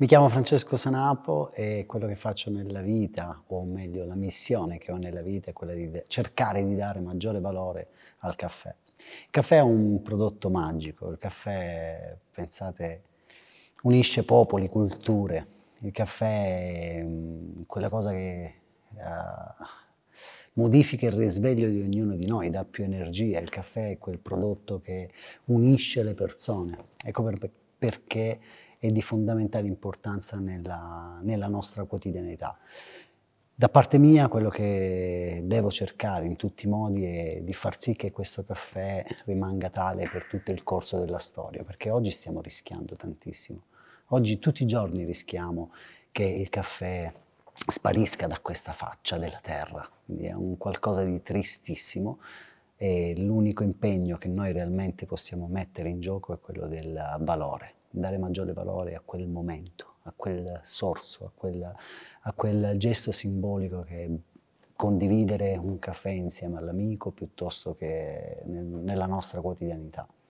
Mi chiamo Francesco Sanapo e quello che faccio nella vita, o meglio la missione che ho nella vita, è quella di cercare di dare maggiore valore al caffè. Il caffè è un prodotto magico, il caffè, pensate, unisce popoli, culture. Il caffè è mm, quella cosa che uh, modifica il risveglio di ognuno di noi, dà più energia. Il caffè è quel prodotto che unisce le persone. Ecco per, perché è di fondamentale importanza nella, nella nostra quotidianità. Da parte mia quello che devo cercare in tutti i modi è di far sì che questo caffè rimanga tale per tutto il corso della storia, perché oggi stiamo rischiando tantissimo. Oggi tutti i giorni rischiamo che il caffè sparisca da questa faccia della terra, quindi è un qualcosa di tristissimo e l'unico impegno che noi realmente possiamo mettere in gioco è quello del valore, dare maggiore valore a quel momento, a quel sorso, a quel, a quel gesto simbolico che è condividere un caffè insieme all'amico piuttosto che nel, nella nostra quotidianità.